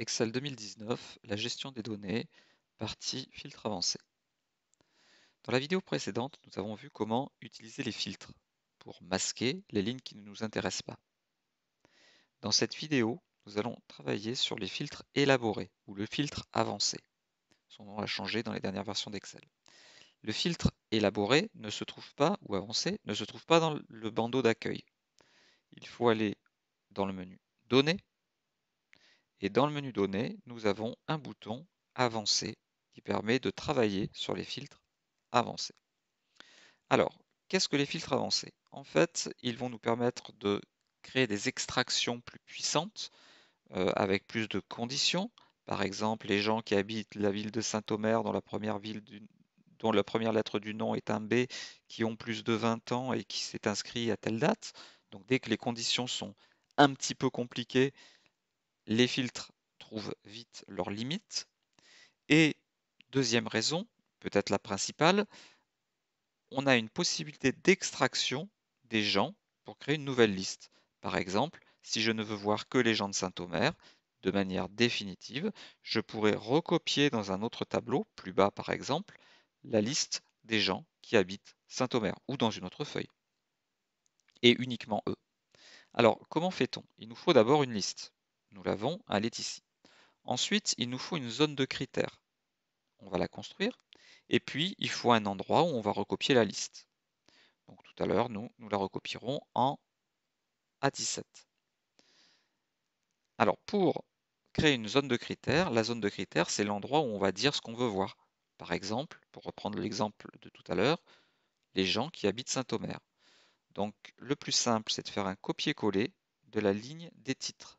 Excel 2019, la gestion des données, partie filtre avancé. Dans la vidéo précédente, nous avons vu comment utiliser les filtres pour masquer les lignes qui ne nous intéressent pas. Dans cette vidéo, nous allons travailler sur les filtres élaborés ou le filtre avancé. Son nom a changé dans les dernières versions d'Excel. Le filtre élaboré ne se trouve pas, ou avancé, ne se trouve pas dans le bandeau d'accueil. Il faut aller dans le menu Données et dans le menu Données, nous avons un bouton Avancé qui permet de travailler sur les filtres avancés. Alors, qu'est-ce que les filtres avancés En fait, ils vont nous permettre de créer des extractions plus puissantes euh, avec plus de conditions. Par exemple, les gens qui habitent la ville de Saint-Omer, la première dont la première lettre du nom est un B, qui ont plus de 20 ans et qui s'est inscrit à telle date. Donc dès que les conditions sont un petit peu compliquées, les filtres trouvent vite leurs limites. Et deuxième raison, peut-être la principale, on a une possibilité d'extraction des gens pour créer une nouvelle liste. Par exemple, si je ne veux voir que les gens de Saint-Omer, de manière définitive, je pourrais recopier dans un autre tableau, plus bas par exemple, la liste des gens qui habitent Saint-Omer ou dans une autre feuille. Et uniquement eux. Alors, comment fait-on Il nous faut d'abord une liste. Nous l'avons, elle est ici. Ensuite, il nous faut une zone de critères. On va la construire. Et puis, il faut un endroit où on va recopier la liste. Donc tout à l'heure, nous, nous la recopierons en A17. Alors pour créer une zone de critères, la zone de critères, c'est l'endroit où on va dire ce qu'on veut voir. Par exemple, pour reprendre l'exemple de tout à l'heure, les gens qui habitent Saint-Omer. Donc le plus simple, c'est de faire un copier-coller de la ligne des titres.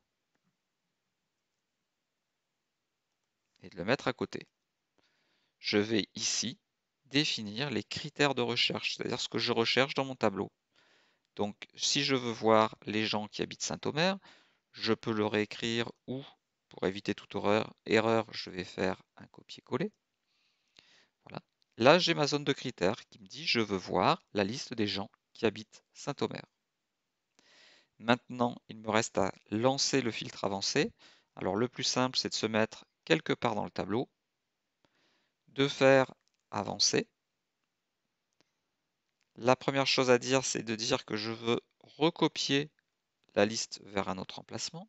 et de le mettre à côté. Je vais ici définir les critères de recherche, c'est-à-dire ce que je recherche dans mon tableau. Donc si je veux voir les gens qui habitent Saint-Omer, je peux le réécrire ou, pour éviter toute erreur, je vais faire un copier-coller. Voilà. Là, j'ai ma zone de critères qui me dit je veux voir la liste des gens qui habitent Saint-Omer. Maintenant, il me reste à lancer le filtre avancé. Alors le plus simple, c'est de se mettre quelque part dans le tableau, de faire avancer. La première chose à dire, c'est de dire que je veux recopier la liste vers un autre emplacement,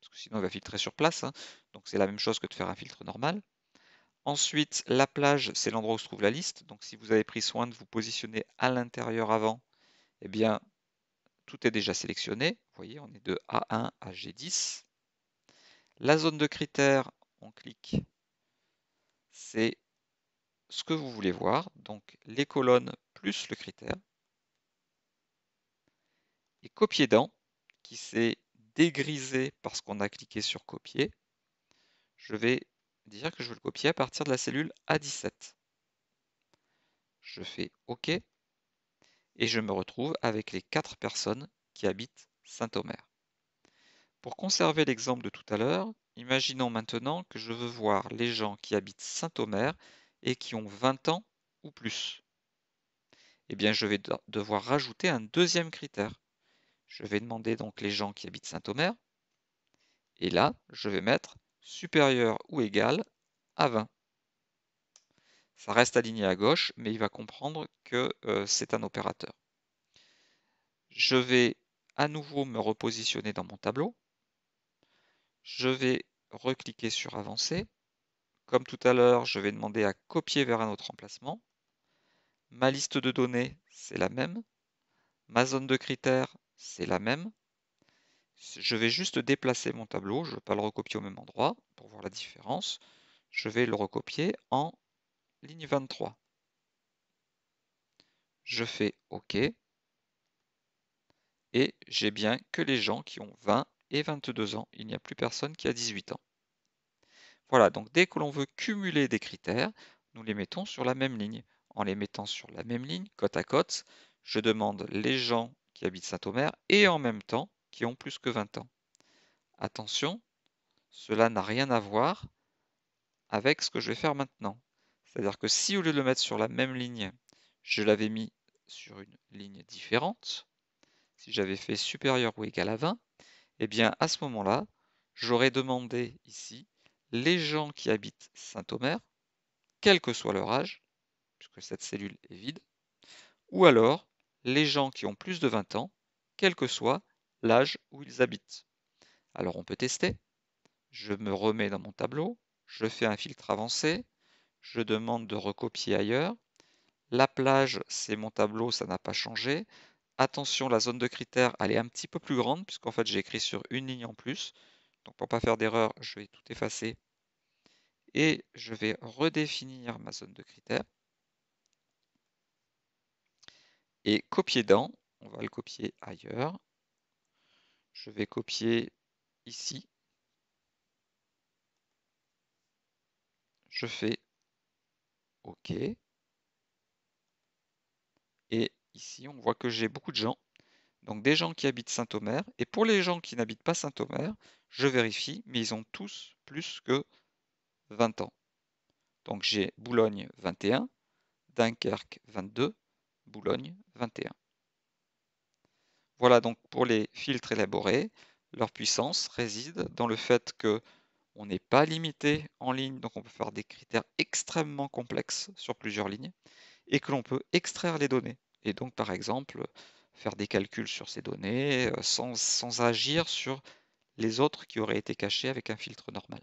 parce que sinon il va filtrer sur place, hein. donc c'est la même chose que de faire un filtre normal. Ensuite, la plage, c'est l'endroit où se trouve la liste, donc si vous avez pris soin de vous positionner à l'intérieur avant, eh bien, tout est déjà sélectionné. Vous voyez, on est de A1 à G10. La zone de critères, on clique, c'est ce que vous voulez voir, donc les colonnes plus le critère. Et copier dans, qui s'est dégrisé parce qu'on a cliqué sur copier, je vais dire que je veux le copier à partir de la cellule A17. Je fais OK et je me retrouve avec les quatre personnes qui habitent Saint-Omer. Pour conserver l'exemple de tout à l'heure, imaginons maintenant que je veux voir les gens qui habitent Saint-Omer et qui ont 20 ans ou plus. Eh bien, je vais devoir rajouter un deuxième critère. Je vais demander donc les gens qui habitent Saint-Omer. Et là, je vais mettre supérieur ou égal à 20. Ça reste aligné à gauche, mais il va comprendre que euh, c'est un opérateur. Je vais à nouveau me repositionner dans mon tableau je vais recliquer sur avancer. Comme tout à l'heure, je vais demander à copier vers un autre emplacement. Ma liste de données, c'est la même. Ma zone de critères, c'est la même. Je vais juste déplacer mon tableau, je ne vais pas le recopier au même endroit pour voir la différence. Je vais le recopier en ligne 23. Je fais OK. Et j'ai bien que les gens qui ont 20 et 22 ans. Il n'y a plus personne qui a 18 ans. Voilà, donc dès que l'on veut cumuler des critères, nous les mettons sur la même ligne. En les mettant sur la même ligne, côte à côte, je demande les gens qui habitent Saint-Omer et en même temps qui ont plus que 20 ans. Attention, cela n'a rien à voir avec ce que je vais faire maintenant. C'est-à-dire que si au lieu de le mettre sur la même ligne, je l'avais mis sur une ligne différente, si j'avais fait supérieur ou égal à 20, eh bien à ce moment-là, j'aurais demandé ici les gens qui habitent Saint-Omer, quel que soit leur âge, puisque cette cellule est vide, ou alors les gens qui ont plus de 20 ans, quel que soit l'âge où ils habitent. Alors on peut tester. Je me remets dans mon tableau, je fais un filtre avancé, je demande de recopier ailleurs. La plage, c'est mon tableau, ça n'a pas changé. Attention, la zone de critères, elle est un petit peu plus grande, puisqu'en fait, j'ai écrit sur une ligne en plus. Donc, pour ne pas faire d'erreur, je vais tout effacer. Et je vais redéfinir ma zone de critères. Et copier dans, on va le copier ailleurs. Je vais copier ici. Je fais OK. Et Ici, on voit que j'ai beaucoup de gens. Donc des gens qui habitent Saint-Omer. Et pour les gens qui n'habitent pas Saint-Omer, je vérifie, mais ils ont tous plus que 20 ans. Donc j'ai Boulogne 21, Dunkerque 22, Boulogne 21. Voilà donc pour les filtres élaborés, leur puissance réside dans le fait que on n'est pas limité en ligne, donc on peut faire des critères extrêmement complexes sur plusieurs lignes, et que l'on peut extraire les données. Et donc, par exemple, faire des calculs sur ces données euh, sans, agir sur les autres qui auraient été cachés avec un filtre normal.